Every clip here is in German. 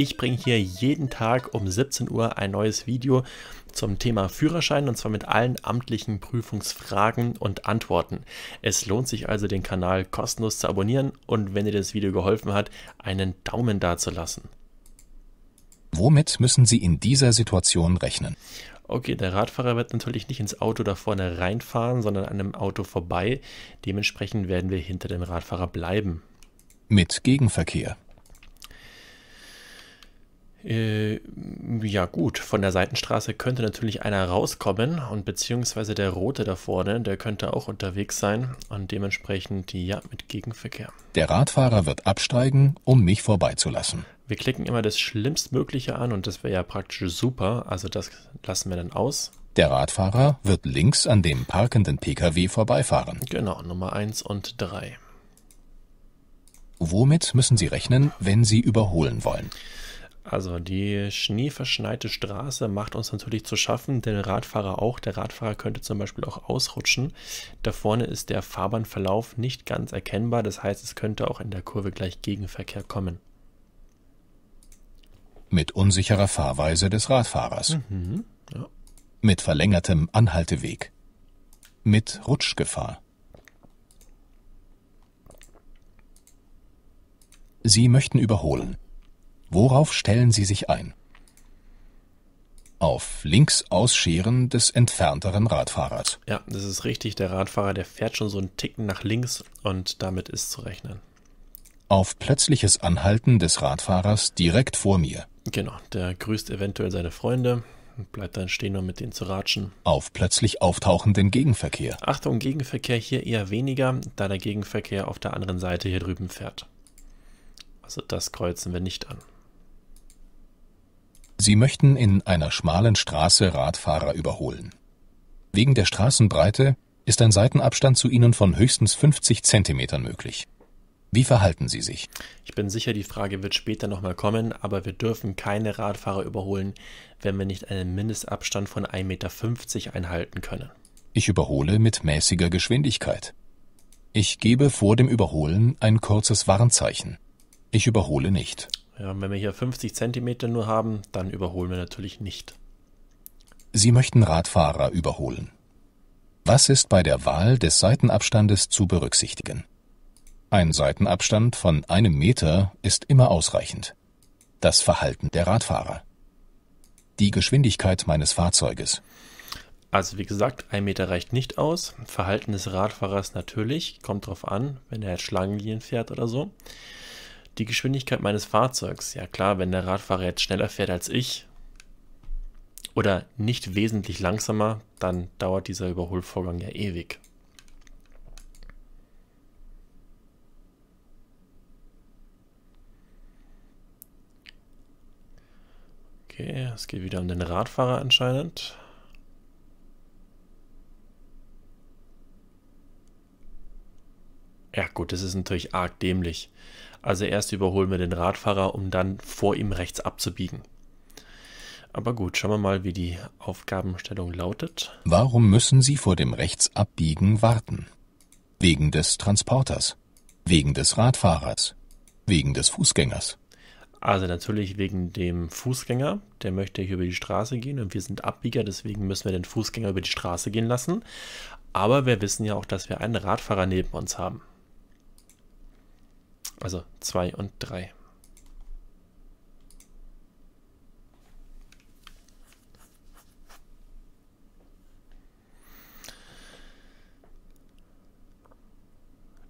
Ich bringe hier jeden Tag um 17 Uhr ein neues Video zum Thema Führerschein und zwar mit allen amtlichen Prüfungsfragen und Antworten. Es lohnt sich also, den Kanal kostenlos zu abonnieren und wenn dir das Video geholfen hat, einen Daumen da zu lassen. Womit müssen Sie in dieser Situation rechnen? Okay, der Radfahrer wird natürlich nicht ins Auto da vorne reinfahren, sondern an einem Auto vorbei. Dementsprechend werden wir hinter dem Radfahrer bleiben. Mit Gegenverkehr. Äh, ja gut, von der Seitenstraße könnte natürlich einer rauskommen und beziehungsweise der Rote da vorne, der könnte auch unterwegs sein und dementsprechend ja mit Gegenverkehr. Der Radfahrer wird absteigen, um mich vorbeizulassen. Wir klicken immer das Schlimmstmögliche an und das wäre ja praktisch super, also das lassen wir dann aus. Der Radfahrer wird links an dem parkenden Pkw vorbeifahren. Genau, Nummer 1 und 3. Womit müssen Sie rechnen, wenn Sie überholen wollen? Also die schneeverschneite Straße macht uns natürlich zu schaffen, den Radfahrer auch. Der Radfahrer könnte zum Beispiel auch ausrutschen. Da vorne ist der Fahrbahnverlauf nicht ganz erkennbar, das heißt es könnte auch in der Kurve gleich Gegenverkehr kommen. Mit unsicherer Fahrweise des Radfahrers. Mhm, ja. Mit verlängertem Anhalteweg. Mit Rutschgefahr. Sie möchten überholen. Worauf stellen Sie sich ein? auf links ausscheren des entfernteren Radfahrers. Ja, das ist richtig. Der Radfahrer, der fährt schon so einen Ticken nach links und damit ist zu rechnen. Auf plötzliches Anhalten des Radfahrers direkt vor mir. Genau, der grüßt eventuell seine Freunde und bleibt dann stehen, um mit denen zu ratschen. Auf plötzlich auftauchenden Gegenverkehr. Achtung, Gegenverkehr hier eher weniger, da der Gegenverkehr auf der anderen Seite hier drüben fährt. Also das kreuzen wir nicht an. Sie möchten in einer schmalen Straße Radfahrer überholen. Wegen der Straßenbreite ist ein Seitenabstand zu ihnen von höchstens 50 Zentimetern möglich. Wie verhalten Sie sich? Ich bin sicher, die Frage wird später nochmal kommen, aber wir dürfen keine Radfahrer überholen, wenn wir nicht einen Mindestabstand von 1,50 Meter einhalten können. Ich überhole mit mäßiger Geschwindigkeit. Ich gebe vor dem Überholen ein kurzes Warnzeichen. Ich überhole nicht. Ja, wenn wir hier 50 Zentimeter nur haben, dann überholen wir natürlich nicht. Sie möchten Radfahrer überholen. Was ist bei der Wahl des Seitenabstandes zu berücksichtigen? Ein Seitenabstand von einem Meter ist immer ausreichend. Das Verhalten der Radfahrer. Die Geschwindigkeit meines Fahrzeuges. Also wie gesagt, ein Meter reicht nicht aus. Verhalten des Radfahrers natürlich, kommt drauf an, wenn er jetzt Schlangenlinien fährt oder so. Die Geschwindigkeit meines Fahrzeugs. Ja klar, wenn der Radfahrer jetzt schneller fährt als ich oder nicht wesentlich langsamer, dann dauert dieser Überholvorgang ja ewig. Okay, es geht wieder um den Radfahrer anscheinend. Ja gut, das ist natürlich arg dämlich. Also erst überholen wir den Radfahrer, um dann vor ihm rechts abzubiegen. Aber gut, schauen wir mal, wie die Aufgabenstellung lautet. Warum müssen Sie vor dem Rechtsabbiegen warten? Wegen des Transporters, wegen des Radfahrers, wegen des Fußgängers. Also natürlich wegen dem Fußgänger, der möchte hier über die Straße gehen und wir sind Abbieger, deswegen müssen wir den Fußgänger über die Straße gehen lassen. Aber wir wissen ja auch, dass wir einen Radfahrer neben uns haben. Also 2 und 3.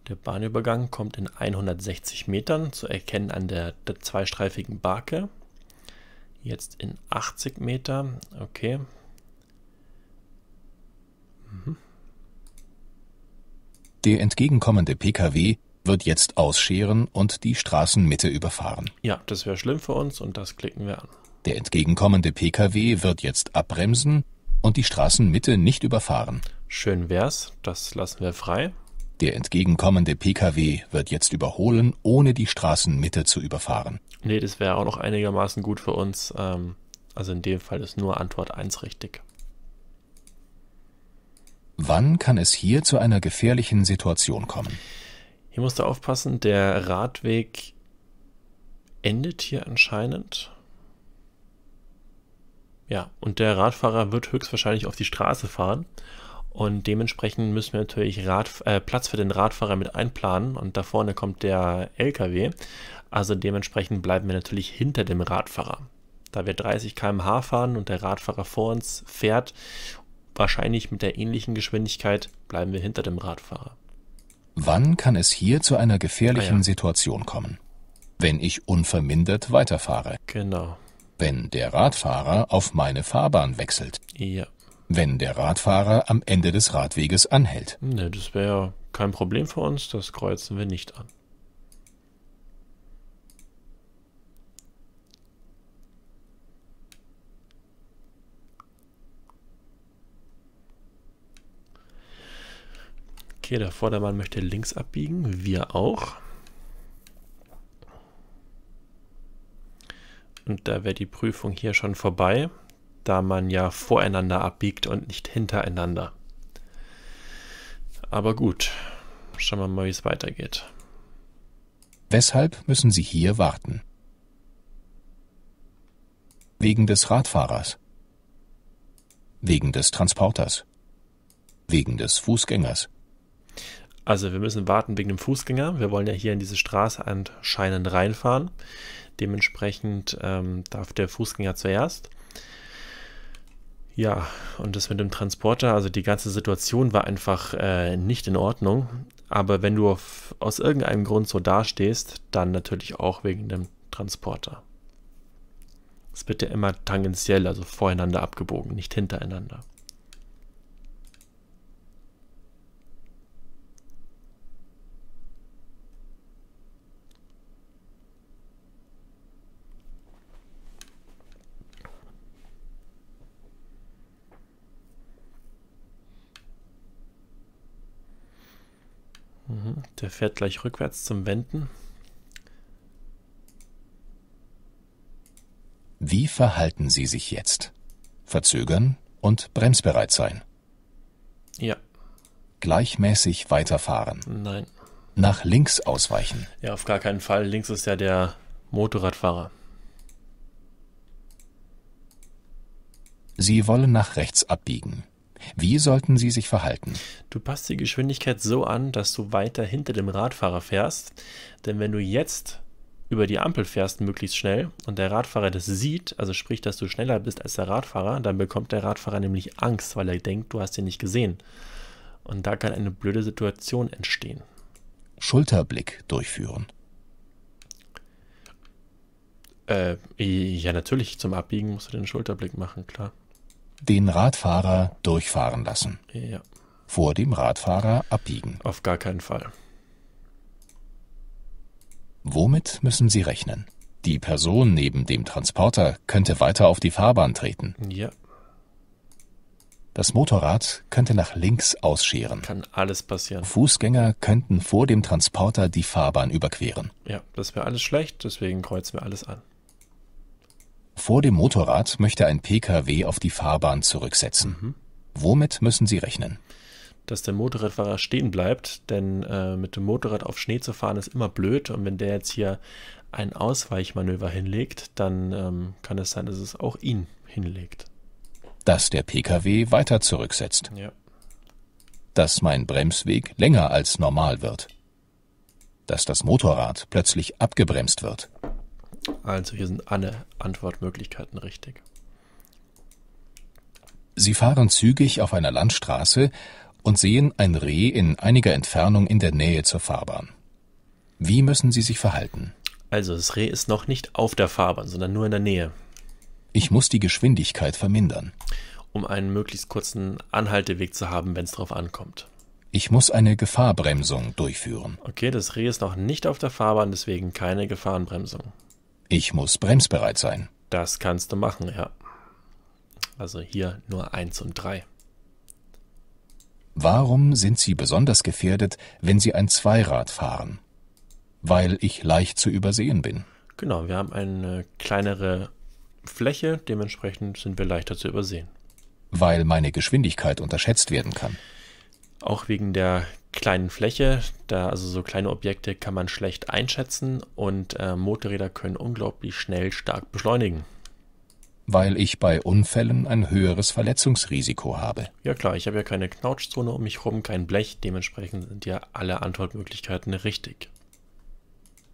Der Bahnübergang kommt in 160 Metern, zu erkennen an der, zweistreifigen Barke. Jetzt in 80 Meter, okay. Der entgegenkommende PKW wird jetzt ausscheren und die Straßenmitte überfahren. Ja, das wäre schlimm für uns und das klicken wir an. Der entgegenkommende Pkw wird jetzt abbremsen und die Straßenmitte nicht überfahren. Schön wär's, das lassen wir frei. Der entgegenkommende Pkw wird jetzt überholen, ohne die Straßenmitte zu überfahren. Nee, das wäre auch noch einigermaßen gut für uns. Ähm, also in dem Fall ist nur Antwort 1 richtig. Wann kann es hier zu einer gefährlichen Situation kommen? Hier musst du aufpassen, der Radweg endet hier anscheinend. Ja, und der Radfahrer wird höchstwahrscheinlich auf die Straße fahren. Und dementsprechend müssen wir natürlich Rad, äh, Platz für den Radfahrer mit einplanen. Und da vorne kommt der LKW. Also dementsprechend bleiben wir natürlich hinter dem Radfahrer. Da wir 30 km/h fahren und der Radfahrer vor uns fährt, wahrscheinlich mit der ähnlichen Geschwindigkeit, bleiben wir hinter dem Radfahrer. Wann kann es hier zu einer gefährlichen ah, ja. Situation kommen? Wenn ich unvermindert weiterfahre. Genau. Wenn der Radfahrer auf meine Fahrbahn wechselt. Ja. Wenn der Radfahrer am Ende des Radweges anhält. Ne, das wäre kein Problem für uns, das kreuzen wir nicht an. Okay, der Vordermann möchte links abbiegen, wir auch. Und da wäre die Prüfung hier schon vorbei, da man ja voreinander abbiegt und nicht hintereinander. Aber gut, schauen wir mal, wie es weitergeht. Weshalb müssen Sie hier warten? Wegen des Radfahrers. Wegen des Transporters. Wegen des Fußgängers. Also wir müssen warten wegen dem Fußgänger. Wir wollen ja hier in diese Straße anscheinend reinfahren. Dementsprechend ähm, darf der Fußgänger zuerst. Ja, und das mit dem Transporter, also die ganze Situation war einfach äh, nicht in Ordnung. Aber wenn du auf, aus irgendeinem Grund so dastehst, dann natürlich auch wegen dem Transporter. Es wird ja immer tangentiell, also voreinander abgebogen, nicht hintereinander. Der fährt gleich rückwärts zum Wenden. Wie verhalten Sie sich jetzt? Verzögern und bremsbereit sein. Ja. Gleichmäßig weiterfahren. Nein. Nach links ausweichen. Ja, auf gar keinen Fall. Links ist ja der Motorradfahrer. Sie wollen nach rechts abbiegen. Wie sollten sie sich verhalten? Du passt die Geschwindigkeit so an, dass du weiter hinter dem Radfahrer fährst. Denn wenn du jetzt über die Ampel fährst, möglichst schnell, und der Radfahrer das sieht, also sprich, dass du schneller bist als der Radfahrer, dann bekommt der Radfahrer nämlich Angst, weil er denkt, du hast ihn nicht gesehen. Und da kann eine blöde Situation entstehen. Schulterblick durchführen. Äh, ja, natürlich, zum Abbiegen musst du den Schulterblick machen, klar den Radfahrer durchfahren lassen. Ja. Vor dem Radfahrer abbiegen. Auf gar keinen Fall. Womit müssen Sie rechnen? Die Person neben dem Transporter könnte weiter auf die Fahrbahn treten. Ja. Das Motorrad könnte nach links ausscheren. Kann alles passieren. Fußgänger könnten vor dem Transporter die Fahrbahn überqueren. Ja, das wäre alles schlecht, deswegen kreuzen wir alles an. Vor dem Motorrad möchte ein Pkw auf die Fahrbahn zurücksetzen. Mhm. Womit müssen Sie rechnen? Dass der Motorradfahrer stehen bleibt, denn äh, mit dem Motorrad auf Schnee zu fahren ist immer blöd und wenn der jetzt hier ein Ausweichmanöver hinlegt, dann ähm, kann es sein, dass es auch ihn hinlegt. Dass der Pkw weiter zurücksetzt. Ja. Dass mein Bremsweg länger als normal wird. Dass das Motorrad plötzlich abgebremst wird. Also hier sind alle Antwortmöglichkeiten richtig. Sie fahren zügig auf einer Landstraße und sehen ein Reh in einiger Entfernung in der Nähe zur Fahrbahn. Wie müssen Sie sich verhalten? Also das Reh ist noch nicht auf der Fahrbahn, sondern nur in der Nähe. Ich muss die Geschwindigkeit vermindern. Um einen möglichst kurzen Anhalteweg zu haben, wenn es darauf ankommt. Ich muss eine Gefahrbremsung durchführen. Okay, das Reh ist noch nicht auf der Fahrbahn, deswegen keine Gefahrenbremsung ich muss bremsbereit sein. Das kannst du machen, ja. Also hier nur eins und drei. Warum sind Sie besonders gefährdet, wenn Sie ein Zweirad fahren? Weil ich leicht zu übersehen bin. Genau, wir haben eine kleinere Fläche, dementsprechend sind wir leichter zu übersehen. Weil meine Geschwindigkeit unterschätzt werden kann. Auch wegen der kleinen Fläche. Da, also so kleine Objekte kann man schlecht einschätzen und äh, Motorräder können unglaublich schnell stark beschleunigen. Weil ich bei Unfällen ein höheres Verletzungsrisiko habe. Ja klar, ich habe ja keine Knautschzone um mich herum, kein Blech, dementsprechend sind ja alle Antwortmöglichkeiten richtig.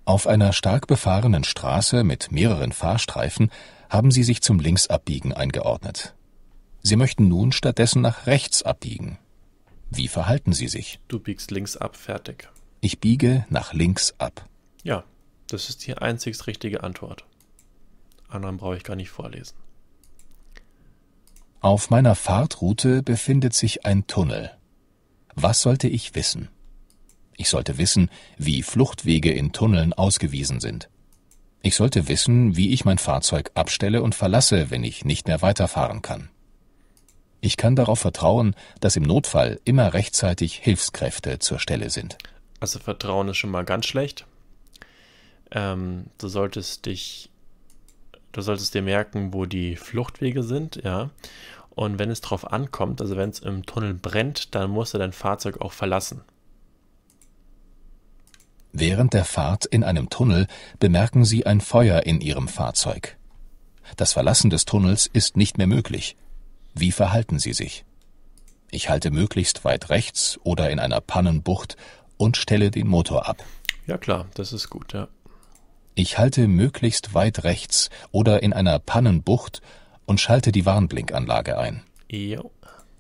Auf einer stark befahrenen Straße mit mehreren Fahrstreifen haben Sie sich zum Linksabbiegen eingeordnet. Sie möchten nun stattdessen nach rechts abbiegen. Wie verhalten sie sich? Du biegst links ab, fertig. Ich biege nach links ab. Ja, das ist die einzigst richtige Antwort. Anderen brauche ich gar nicht vorlesen. Auf meiner Fahrtroute befindet sich ein Tunnel. Was sollte ich wissen? Ich sollte wissen, wie Fluchtwege in Tunneln ausgewiesen sind. Ich sollte wissen, wie ich mein Fahrzeug abstelle und verlasse, wenn ich nicht mehr weiterfahren kann. Ich kann darauf vertrauen, dass im Notfall immer rechtzeitig Hilfskräfte zur Stelle sind. Also Vertrauen ist schon mal ganz schlecht. Ähm, du solltest dich, du solltest dir merken, wo die Fluchtwege sind, ja. Und wenn es drauf ankommt, also wenn es im Tunnel brennt, dann musst du dein Fahrzeug auch verlassen. Während der Fahrt in einem Tunnel bemerken sie ein Feuer in ihrem Fahrzeug. Das Verlassen des Tunnels ist nicht mehr möglich. Wie verhalten sie sich? Ich halte möglichst weit rechts oder in einer Pannenbucht und stelle den Motor ab. Ja klar, das ist gut, ja. Ich halte möglichst weit rechts oder in einer Pannenbucht und schalte die Warnblinkanlage ein. Jo.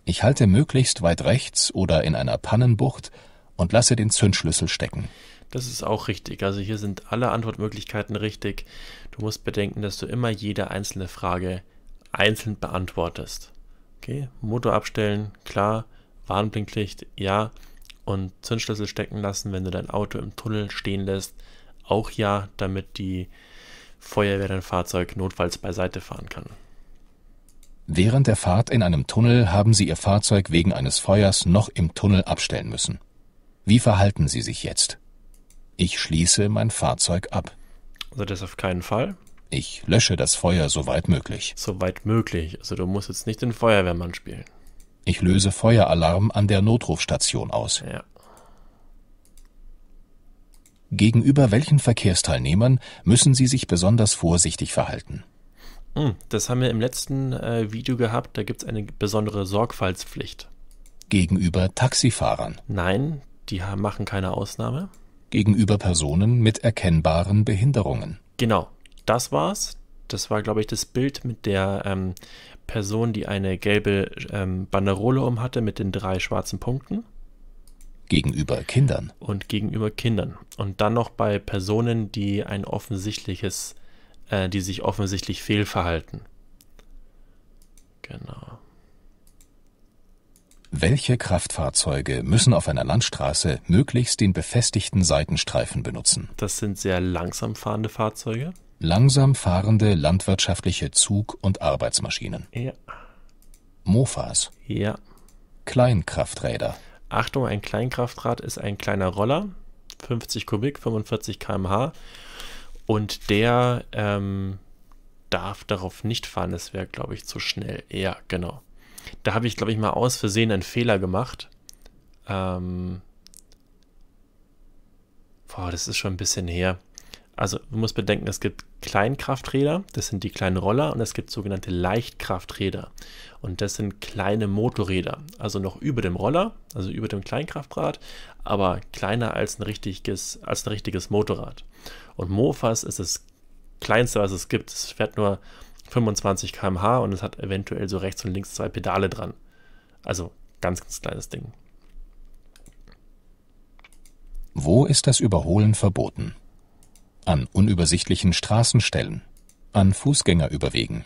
Ich halte möglichst weit rechts oder in einer Pannenbucht und lasse den Zündschlüssel stecken. Das ist auch richtig. Also hier sind alle Antwortmöglichkeiten richtig. Du musst bedenken, dass du immer jede einzelne Frage einzeln beantwortest. Okay, Motor abstellen, klar. Warnblinklicht, ja. Und Zündschlüssel stecken lassen, wenn du dein Auto im Tunnel stehen lässt, auch ja, damit die Feuerwehr dein Fahrzeug notfalls beiseite fahren kann. Während der Fahrt in einem Tunnel haben Sie Ihr Fahrzeug wegen eines Feuers noch im Tunnel abstellen müssen. Wie verhalten Sie sich jetzt? Ich schließe mein Fahrzeug ab. Also das auf keinen Fall. Ich lösche das Feuer soweit möglich. Soweit möglich. Also du musst jetzt nicht den Feuerwehrmann spielen. Ich löse Feueralarm an der Notrufstation aus. Ja. Gegenüber welchen Verkehrsteilnehmern müssen Sie sich besonders vorsichtig verhalten? Hm, das haben wir im letzten äh, Video gehabt. Da gibt es eine besondere Sorgfaltspflicht. Gegenüber Taxifahrern? Nein, die haben, machen keine Ausnahme. Gegenüber Personen mit erkennbaren Behinderungen? Genau das war's. Das war, glaube ich, das Bild mit der ähm, Person, die eine gelbe ähm, Banderole umhatte mit den drei schwarzen Punkten. Gegenüber Kindern. Und gegenüber Kindern. Und dann noch bei Personen, die ein offensichtliches, äh, die sich offensichtlich fehlverhalten. Genau. Welche Kraftfahrzeuge müssen auf einer Landstraße möglichst den befestigten Seitenstreifen benutzen? Das sind sehr langsam fahrende Fahrzeuge langsam fahrende landwirtschaftliche Zug- und Arbeitsmaschinen. Ja. Mofas. Ja. Kleinkrafträder. Achtung, ein Kleinkraftrad ist ein kleiner Roller, 50 Kubik, 45 km/h. Und der ähm, darf darauf nicht fahren, das wäre, glaube ich, zu schnell. Ja, genau. Da habe ich, glaube ich, mal aus Versehen einen Fehler gemacht. Ähm, boah, das ist schon ein bisschen her also man muss bedenken, es gibt Kleinkrafträder, das sind die kleinen Roller, und es gibt sogenannte Leichtkrafträder. Und das sind kleine Motorräder, also noch über dem Roller, also über dem Kleinkraftrad, aber kleiner als ein richtiges, als ein richtiges Motorrad. Und Mofas ist das kleinste, was es gibt. Es fährt nur 25 km/h und es hat eventuell so rechts und links zwei Pedale dran. Also ganz, ganz kleines Ding. Wo ist das Überholen verboten? an unübersichtlichen Straßenstellen, an Fußgängerüberwegen,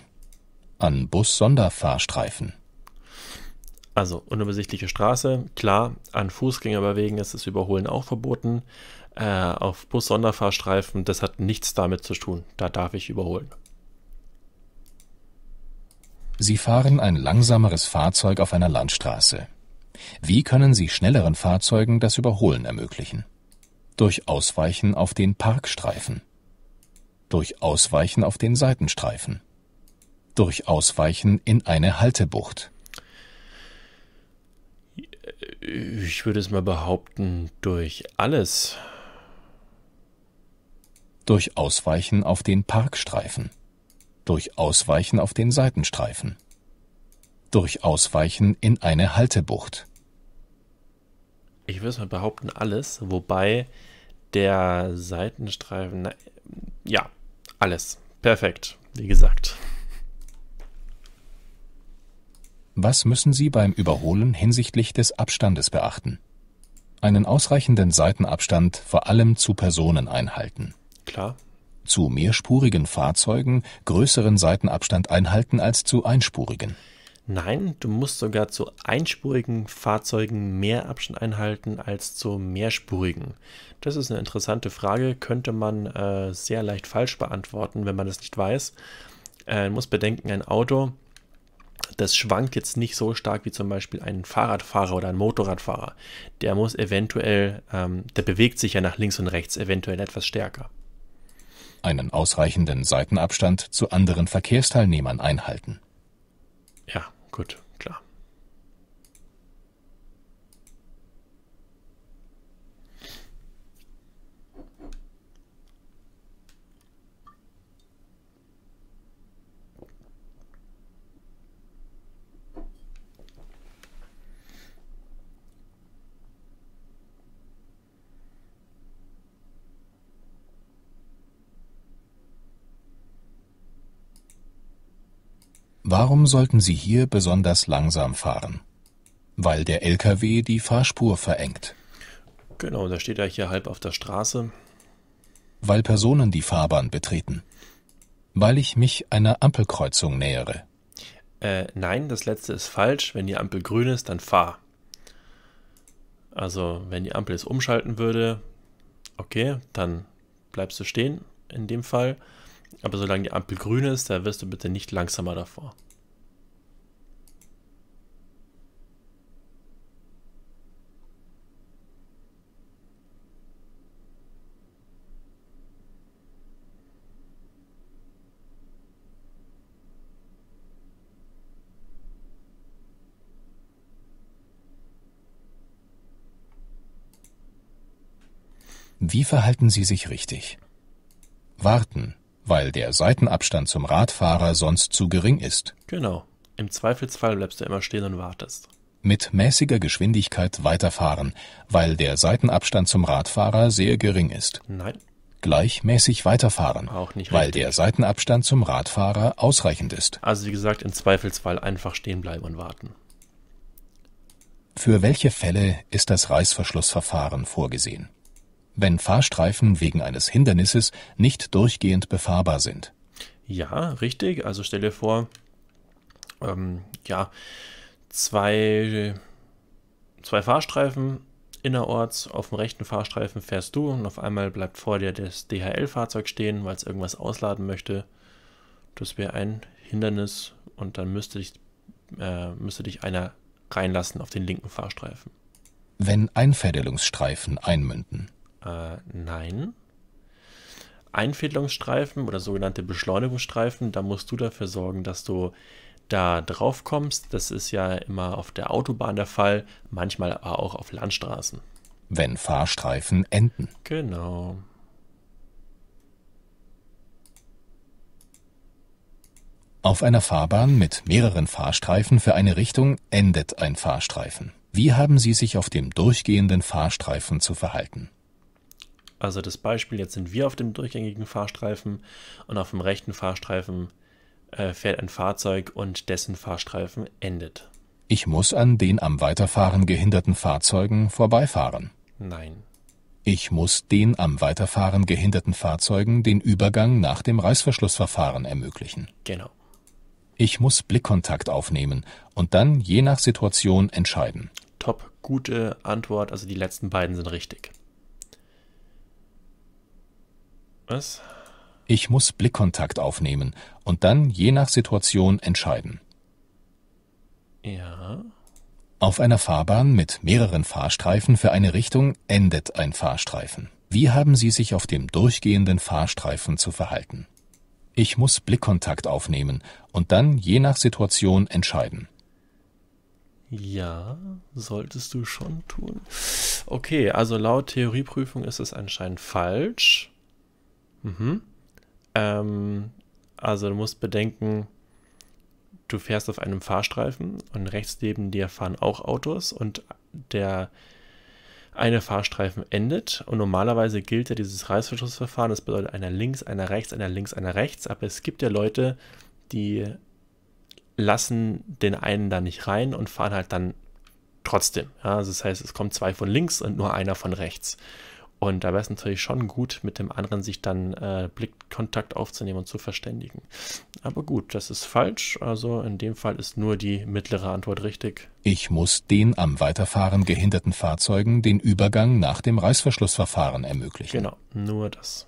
an Bus-Sonderfahrstreifen. Also unübersichtliche Straße, klar, an Fußgängerüberwegen ist das Überholen auch verboten. Äh, auf Bus-Sonderfahrstreifen, das hat nichts damit zu tun, da darf ich überholen. Sie fahren ein langsameres Fahrzeug auf einer Landstraße. Wie können Sie schnelleren Fahrzeugen das Überholen ermöglichen? durch Ausweichen auf den Parkstreifen, durch Ausweichen auf den Seitenstreifen, durch Ausweichen in eine Haltebucht. Ich würde es mal behaupten, durch alles. Durch Ausweichen auf den Parkstreifen, durch Ausweichen auf den Seitenstreifen, durch Ausweichen in eine Haltebucht ich würde es mal behaupten, alles, wobei der Seitenstreifen, na, ja, alles. Perfekt, wie gesagt. Was müssen Sie beim Überholen hinsichtlich des Abstandes beachten? Einen ausreichenden Seitenabstand vor allem zu Personen einhalten. Klar. Zu mehrspurigen Fahrzeugen größeren Seitenabstand einhalten als zu einspurigen. Nein, du musst sogar zu einspurigen Fahrzeugen mehr Abstand einhalten als zu mehrspurigen. Das ist eine interessante Frage, könnte man äh, sehr leicht falsch beantworten, wenn man das nicht weiß. Äh, man muss bedenken, ein Auto, das schwankt jetzt nicht so stark wie zum Beispiel ein Fahrradfahrer oder ein Motorradfahrer. Der muss eventuell, ähm, der bewegt sich ja nach links und rechts eventuell etwas stärker. Einen ausreichenden Seitenabstand zu anderen Verkehrsteilnehmern einhalten. Ja, Gut. Warum sollten Sie hier besonders langsam fahren? Weil der LKW die Fahrspur verengt. Genau, da steht er hier halb auf der Straße. Weil Personen die Fahrbahn betreten. Weil ich mich einer Ampelkreuzung nähere. Äh, nein, das letzte ist falsch. Wenn die Ampel grün ist, dann fahr. Also, wenn die Ampel es umschalten würde, okay, dann bleibst du stehen in dem Fall. Aber solange die Ampel grün ist, da wirst du bitte nicht langsamer davor. Wie verhalten Sie sich richtig? Warten weil der Seitenabstand zum Radfahrer sonst zu gering ist. Genau. Im Zweifelsfall bleibst du immer stehen und wartest. Mit mäßiger Geschwindigkeit weiterfahren, weil der Seitenabstand zum Radfahrer sehr gering ist. Nein. Gleichmäßig weiterfahren, Auch nicht weil der Seitenabstand zum Radfahrer ausreichend ist. Also wie gesagt, im Zweifelsfall einfach stehen bleiben und warten. Für welche Fälle ist das Reißverschlussverfahren vorgesehen? wenn Fahrstreifen wegen eines Hindernisses nicht durchgehend befahrbar sind. Ja, richtig. Also stell dir vor, ähm, ja, zwei, zwei Fahrstreifen innerorts. Auf dem rechten Fahrstreifen fährst du und auf einmal bleibt vor dir das DHL-Fahrzeug stehen, weil es irgendwas ausladen möchte. Das wäre ein Hindernis und dann müsste dich, äh, müsste dich einer reinlassen auf den linken Fahrstreifen. Wenn Einfädelungsstreifen einmünden. Äh, nein. Einfädelungsstreifen oder sogenannte Beschleunigungsstreifen, da musst du dafür sorgen, dass du da drauf kommst. Das ist ja immer auf der Autobahn der Fall, manchmal aber auch auf Landstraßen. Wenn Fahrstreifen enden. Genau. Auf einer Fahrbahn mit mehreren Fahrstreifen für eine Richtung endet ein Fahrstreifen. Wie haben Sie sich auf dem durchgehenden Fahrstreifen zu verhalten? Also das Beispiel, jetzt sind wir auf dem durchgängigen Fahrstreifen und auf dem rechten Fahrstreifen äh, fährt ein Fahrzeug und dessen Fahrstreifen endet. Ich muss an den am Weiterfahren gehinderten Fahrzeugen vorbeifahren. Nein. Ich muss den am Weiterfahren gehinderten Fahrzeugen den Übergang nach dem Reißverschlussverfahren ermöglichen. Genau. Ich muss Blickkontakt aufnehmen und dann je nach Situation entscheiden. Top, gute Antwort. Also die letzten beiden sind richtig. Was? Ich muss Blickkontakt aufnehmen und dann je nach Situation entscheiden. Ja. Auf einer Fahrbahn mit mehreren Fahrstreifen für eine Richtung endet ein Fahrstreifen. Wie haben Sie sich auf dem durchgehenden Fahrstreifen zu verhalten? Ich muss Blickkontakt aufnehmen und dann je nach Situation entscheiden. Ja, solltest du schon tun. Okay, also laut Theorieprüfung ist es anscheinend falsch. Mhm. Ähm, also du musst bedenken, du fährst auf einem Fahrstreifen und rechts neben dir fahren auch Autos und der eine Fahrstreifen endet und normalerweise gilt ja dieses Reißverschlussverfahren, das bedeutet einer links, einer rechts, einer links, einer rechts, aber es gibt ja Leute, die lassen den einen da nicht rein und fahren halt dann trotzdem. Ja, also das heißt, es kommen zwei von links und nur einer von rechts. Und da wäre es natürlich schon gut, mit dem anderen sich dann äh, Blickkontakt aufzunehmen und zu verständigen. Aber gut, das ist falsch. Also in dem Fall ist nur die mittlere Antwort richtig. Ich muss den am Weiterfahren gehinderten Fahrzeugen den Übergang nach dem Reißverschlussverfahren ermöglichen. Genau, nur das.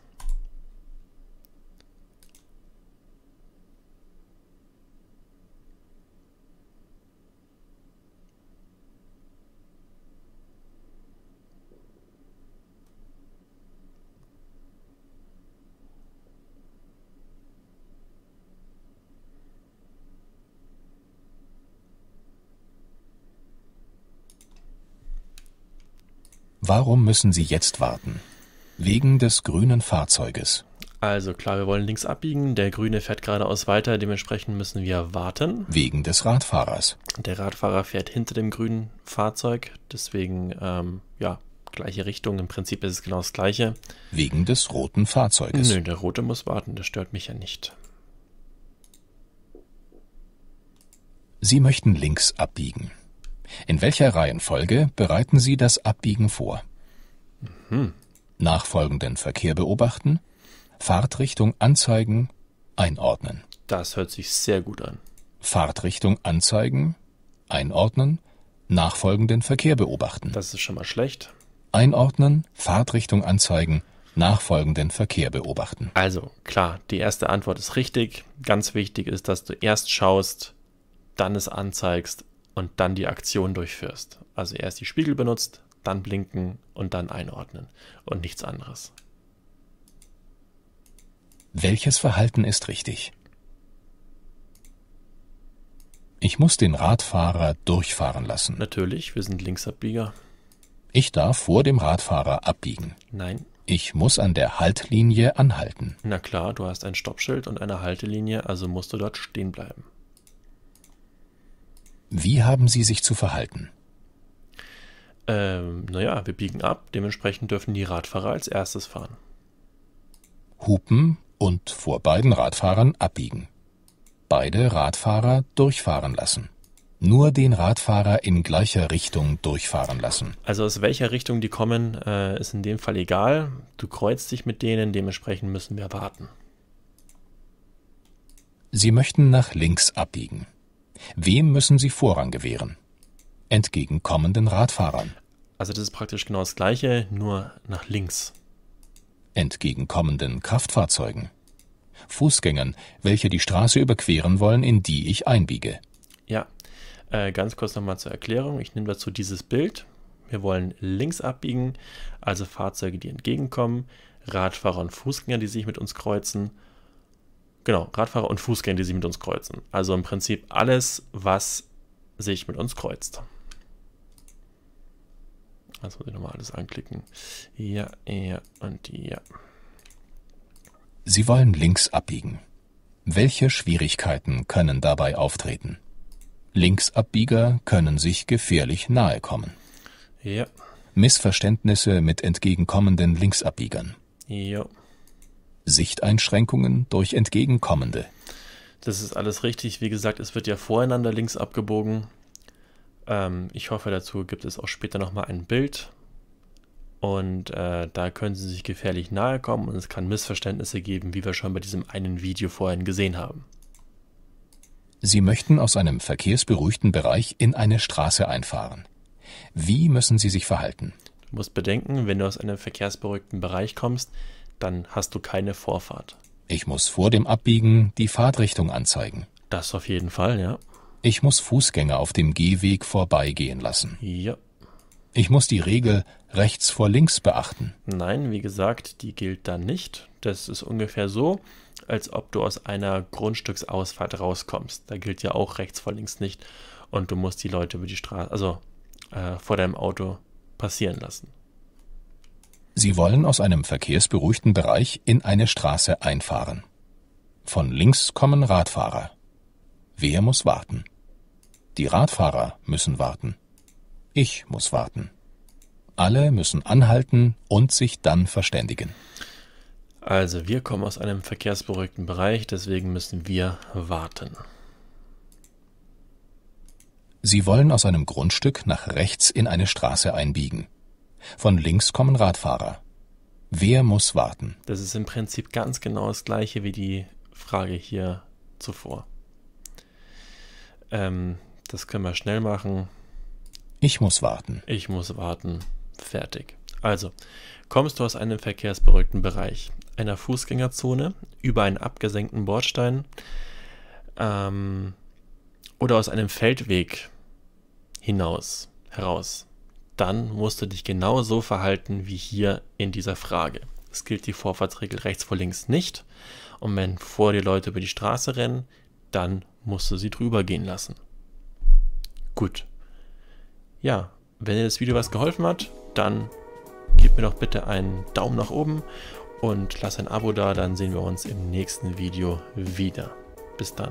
Warum müssen Sie jetzt warten? Wegen des grünen Fahrzeuges. Also klar, wir wollen links abbiegen. Der Grüne fährt geradeaus weiter, dementsprechend müssen wir warten. Wegen des Radfahrers. Der Radfahrer fährt hinter dem grünen Fahrzeug, deswegen ähm, ja, gleiche Richtung. Im Prinzip ist es genau das gleiche. Wegen des roten Fahrzeuges. Nö, der rote muss warten, das stört mich ja nicht. Sie möchten links abbiegen. In welcher Reihenfolge bereiten Sie das Abbiegen vor? Mhm. Nachfolgenden Verkehr beobachten, Fahrtrichtung anzeigen, einordnen. Das hört sich sehr gut an. Fahrtrichtung anzeigen, einordnen, nachfolgenden Verkehr beobachten. Das ist schon mal schlecht. Einordnen, Fahrtrichtung anzeigen, nachfolgenden Verkehr beobachten. Also klar, die erste Antwort ist richtig. Ganz wichtig ist, dass du erst schaust, dann es anzeigst, und dann die Aktion durchführst. Also erst die Spiegel benutzt, dann blinken und dann einordnen und nichts anderes. Welches Verhalten ist richtig? Ich muss den Radfahrer durchfahren lassen. Natürlich, wir sind Linksabbieger. Ich darf vor dem Radfahrer abbiegen. Nein. Ich muss an der Haltlinie anhalten. Na klar, du hast ein Stoppschild und eine Haltelinie, also musst du dort stehen bleiben. Wie haben Sie sich zu verhalten? Ähm, naja, wir biegen ab, dementsprechend dürfen die Radfahrer als erstes fahren. Hupen und vor beiden Radfahrern abbiegen. Beide Radfahrer durchfahren lassen. Nur den Radfahrer in gleicher Richtung durchfahren lassen. Also aus welcher Richtung die kommen, äh, ist in dem Fall egal. Du kreuzt dich mit denen, dementsprechend müssen wir warten. Sie möchten nach links abbiegen. Wem müssen sie Vorrang gewähren? Entgegenkommenden Radfahrern. Also das ist praktisch genau das gleiche, nur nach links. Entgegenkommenden Kraftfahrzeugen. Fußgängern, welche die Straße überqueren wollen, in die ich einbiege. Ja, äh, ganz kurz nochmal zur Erklärung. Ich nehme dazu dieses Bild. Wir wollen links abbiegen, also Fahrzeuge, die entgegenkommen, Radfahrer und Fußgänger, die sich mit uns kreuzen Genau, Radfahrer und Fußgänger, die sich mit uns kreuzen. Also im Prinzip alles, was sich mit uns kreuzt. Also muss ich nochmal alles anklicken. Ja, ja und ja. Sie wollen links abbiegen. Welche Schwierigkeiten können dabei auftreten? Linksabbieger können sich gefährlich nahe kommen. Ja. Missverständnisse mit entgegenkommenden Linksabbiegern. Ja. Sichteinschränkungen durch entgegenkommende. Das ist alles richtig. Wie gesagt, es wird ja voreinander links abgebogen. Ähm, ich hoffe, dazu gibt es auch später nochmal ein Bild. Und äh, da können sie sich gefährlich nahe kommen und es kann Missverständnisse geben, wie wir schon bei diesem einen Video vorhin gesehen haben. Sie möchten aus einem verkehrsberuhigten Bereich in eine Straße einfahren. Wie müssen Sie sich verhalten? Du musst bedenken, wenn du aus einem verkehrsberuhigten Bereich kommst, dann hast du keine Vorfahrt. Ich muss vor dem Abbiegen die Fahrtrichtung anzeigen. Das auf jeden Fall, ja. Ich muss Fußgänger auf dem Gehweg vorbeigehen lassen. Ja. Ich muss die Regel rechts vor links beachten. Nein, wie gesagt, die gilt dann nicht. Das ist ungefähr so, als ob du aus einer Grundstücksausfahrt rauskommst. Da gilt ja auch rechts vor links nicht. Und du musst die Leute über die Straße, also äh, vor deinem Auto passieren lassen. Sie wollen aus einem verkehrsberuhigten Bereich in eine Straße einfahren. Von links kommen Radfahrer. Wer muss warten? Die Radfahrer müssen warten. Ich muss warten. Alle müssen anhalten und sich dann verständigen. Also wir kommen aus einem verkehrsberuhigten Bereich, deswegen müssen wir warten. Sie wollen aus einem Grundstück nach rechts in eine Straße einbiegen. Von links kommen Radfahrer. Wer muss warten? Das ist im Prinzip ganz genau das gleiche wie die Frage hier zuvor. Ähm, das können wir schnell machen. Ich muss warten. Ich muss warten. Fertig. Also, kommst du aus einem verkehrsberuhigten Bereich, einer Fußgängerzone, über einen abgesenkten Bordstein ähm, oder aus einem Feldweg hinaus, heraus? dann musst du dich genau so verhalten wie hier in dieser Frage. Es gilt die Vorfahrtsregel rechts vor links nicht. Und wenn vor dir Leute über die Straße rennen, dann musst du sie drüber gehen lassen. Gut. Ja, wenn dir das Video was geholfen hat, dann gib mir doch bitte einen Daumen nach oben und lass ein Abo da, dann sehen wir uns im nächsten Video wieder. Bis dann.